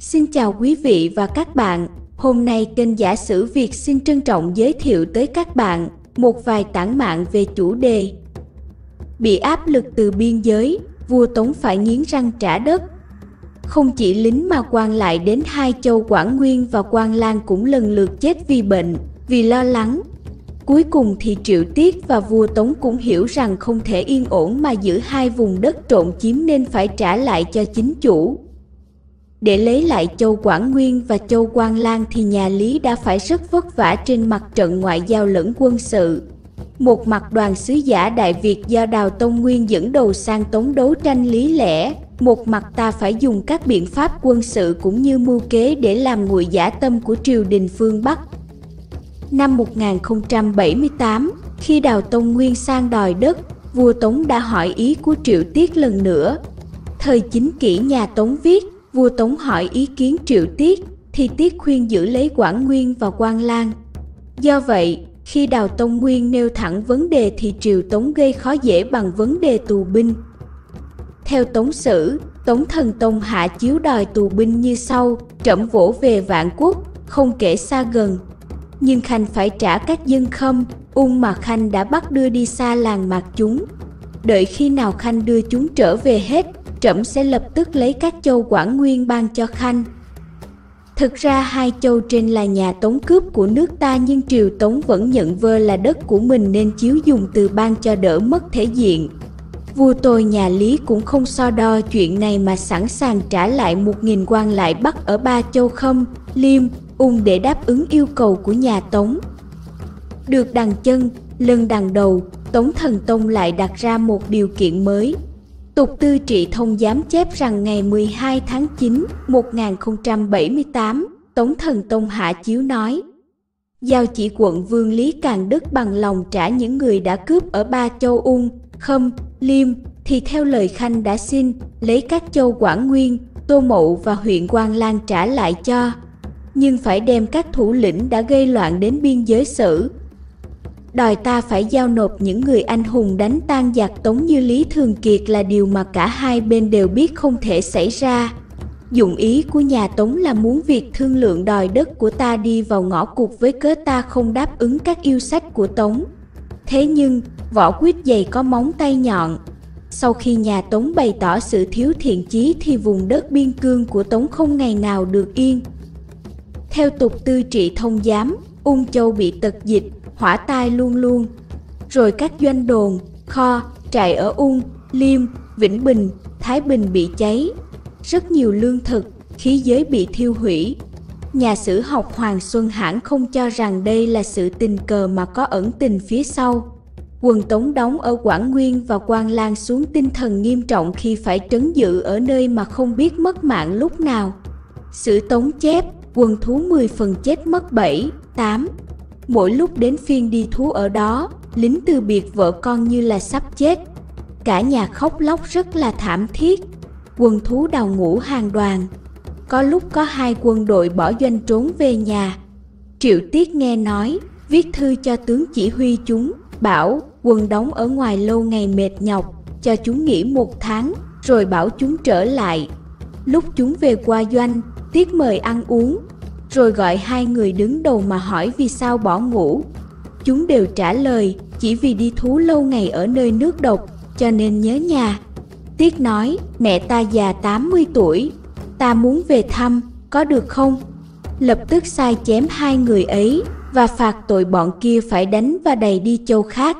Xin chào quý vị và các bạn. Hôm nay kênh giả sử Việt xin trân trọng giới thiệu tới các bạn một vài tảng mạng về chủ đề Bị áp lực từ biên giới, vua Tống phải nghiến răng trả đất. Không chỉ lính mà quan lại đến hai châu Quảng Nguyên và Quan Lan cũng lần lượt chết vì bệnh, vì lo lắng. Cuối cùng thì Triệu Tiết và vua Tống cũng hiểu rằng không thể yên ổn mà giữ hai vùng đất trộn chiếm nên phải trả lại cho chính chủ để lấy lại châu Quảng Nguyên và châu Quang Lang thì nhà Lý đã phải rất vất vả trên mặt trận ngoại giao lẫn quân sự. Một mặt đoàn sứ giả Đại Việt do Đào Tông Nguyên dẫn đầu sang tống đấu tranh lý lẽ, một mặt ta phải dùng các biện pháp quân sự cũng như mưu kế để làm nguội giả tâm của triều đình phương Bắc. Năm 1078, khi Đào Tông Nguyên sang đòi đất, vua Tống đã hỏi ý của Triệu Tiết lần nữa. Thời chính kỷ nhà Tống viết, vua Tống hỏi ý kiến Triệu Tiết thì Tiết khuyên giữ lấy Quảng Nguyên và Quan lang Do vậy, khi Đào Tông Nguyên nêu thẳng vấn đề thì Triều Tống gây khó dễ bằng vấn đề tù binh. Theo Tống Sử, Tống Thần Tông hạ chiếu đòi tù binh như sau, trẫm vỗ về vạn quốc, không kể xa gần. Nhưng Khanh phải trả các dân khâm, ung mà Khanh đã bắt đưa đi xa làng mạc chúng. Đợi khi nào Khanh đưa chúng trở về hết trẫm sẽ lập tức lấy các châu Quảng Nguyên ban cho Khanh. Thực ra hai châu trên là nhà tống cướp của nước ta nhưng triều tống vẫn nhận vơ là đất của mình nên chiếu dùng từ ban cho đỡ mất thể diện. Vua tôi nhà Lý cũng không so đo chuyện này mà sẵn sàng trả lại một nghìn quan lại bắt ở ba châu khâm liêm, ung để đáp ứng yêu cầu của nhà tống. Được đằng chân, lưng đằng đầu, Tống Thần Tông lại đặt ra một điều kiện mới – Tục tư trị thông giám chép rằng ngày 12 tháng 9, 1078, Tống Thần Tông Hạ Chiếu nói Giao chỉ quận Vương Lý Càng Đức bằng lòng trả những người đã cướp ở ba châu Ung, Khâm, Liêm thì theo lời Khanh đã xin lấy các châu Quảng Nguyên, Tô Mậu và huyện Quang Lan trả lại cho. Nhưng phải đem các thủ lĩnh đã gây loạn đến biên giới xử đòi ta phải giao nộp những người anh hùng đánh tan giặc Tống như Lý Thường Kiệt là điều mà cả hai bên đều biết không thể xảy ra. Dụng ý của nhà Tống là muốn việc thương lượng đòi đất của ta đi vào ngõ cụt với cớ ta không đáp ứng các yêu sách của Tống. Thế nhưng, võ quyết dày có móng tay nhọn. Sau khi nhà Tống bày tỏ sự thiếu thiện chí thì vùng đất biên cương của Tống không ngày nào được yên. Theo tục tư trị thông giám, Ung Châu bị tật dịch, hỏa tai luôn luôn. Rồi các doanh đồn, kho, trại ở Ung, Liêm, Vĩnh Bình, Thái Bình bị cháy. Rất nhiều lương thực, khí giới bị thiêu hủy. Nhà sử học Hoàng Xuân Hãn không cho rằng đây là sự tình cờ mà có ẩn tình phía sau. Quần tống đóng ở Quảng Nguyên và Quan Lan xuống tinh thần nghiêm trọng khi phải trấn giữ ở nơi mà không biết mất mạng lúc nào. Sử tống chép, quần thú 10 phần chết mất 7, 8, mỗi lúc đến phiên đi thú ở đó, lính từ biệt vợ con như là sắp chết. Cả nhà khóc lóc rất là thảm thiết, quân thú đào ngũ hàng đoàn. Có lúc có hai quân đội bỏ doanh trốn về nhà. Triệu Tiết nghe nói, viết thư cho tướng chỉ huy chúng, bảo quân đóng ở ngoài lâu ngày mệt nhọc, cho chúng nghỉ một tháng, rồi bảo chúng trở lại. Lúc chúng về qua doanh, Tiết mời ăn uống, rồi gọi hai người đứng đầu mà hỏi vì sao bỏ ngủ. Chúng đều trả lời chỉ vì đi thú lâu ngày ở nơi nước độc cho nên nhớ nhà. Tiếc nói mẹ ta già 80 tuổi, ta muốn về thăm, có được không? Lập tức sai chém hai người ấy và phạt tội bọn kia phải đánh và đầy đi châu khác.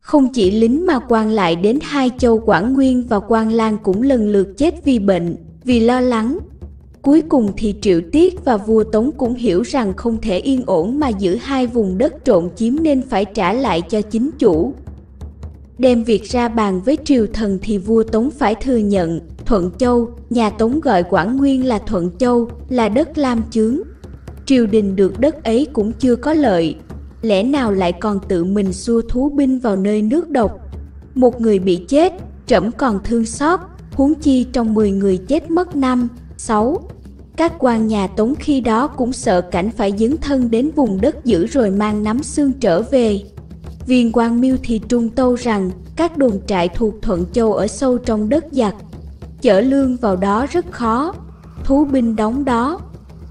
Không chỉ lính mà quan lại đến hai châu Quảng Nguyên và quan lang cũng lần lượt chết vì bệnh, vì lo lắng, Cuối cùng thì Triệu Tiết và vua Tống cũng hiểu rằng không thể yên ổn mà giữ hai vùng đất trộn chiếm nên phải trả lại cho chính chủ. Đem việc ra bàn với triều thần thì vua Tống phải thừa nhận, Thuận Châu, nhà Tống gọi Quảng Nguyên là Thuận Châu, là đất Lam Chướng. Triều đình được đất ấy cũng chưa có lợi, lẽ nào lại còn tự mình xua thú binh vào nơi nước độc. Một người bị chết, trẫm còn thương xót, huống chi trong 10 người chết mất năm, 6. Các quan nhà Tống khi đó cũng sợ cảnh phải dấn thân đến vùng đất dữ rồi mang nắm xương trở về. Viên quan miêu thì trung tâu rằng các đồn trại thuộc Thuận Châu ở sâu trong đất giặc. Chở lương vào đó rất khó, thú binh đóng đó,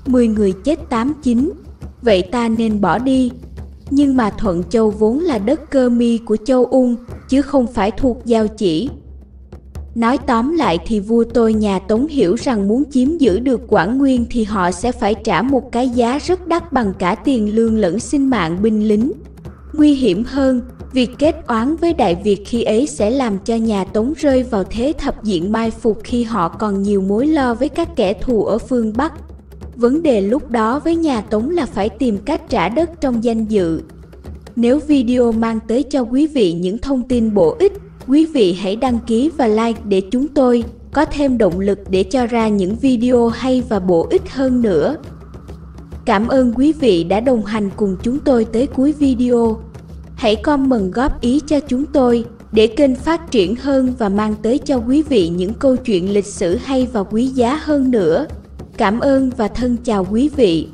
10 người chết 8 chín, vậy ta nên bỏ đi. Nhưng mà Thuận Châu vốn là đất cơ mi của Châu Ung, chứ không phải thuộc giao chỉ, Nói tóm lại thì vua tôi nhà Tống hiểu rằng muốn chiếm giữ được Quảng Nguyên thì họ sẽ phải trả một cái giá rất đắt bằng cả tiền lương lẫn sinh mạng binh lính. Nguy hiểm hơn, việc kết oán với Đại Việt khi ấy sẽ làm cho nhà Tống rơi vào thế thập diện mai phục khi họ còn nhiều mối lo với các kẻ thù ở phương Bắc. Vấn đề lúc đó với nhà Tống là phải tìm cách trả đất trong danh dự. Nếu video mang tới cho quý vị những thông tin bổ ích, Quý vị hãy đăng ký và like để chúng tôi có thêm động lực để cho ra những video hay và bổ ích hơn nữa. Cảm ơn quý vị đã đồng hành cùng chúng tôi tới cuối video. Hãy comment góp ý cho chúng tôi để kênh phát triển hơn và mang tới cho quý vị những câu chuyện lịch sử hay và quý giá hơn nữa. Cảm ơn và thân chào quý vị.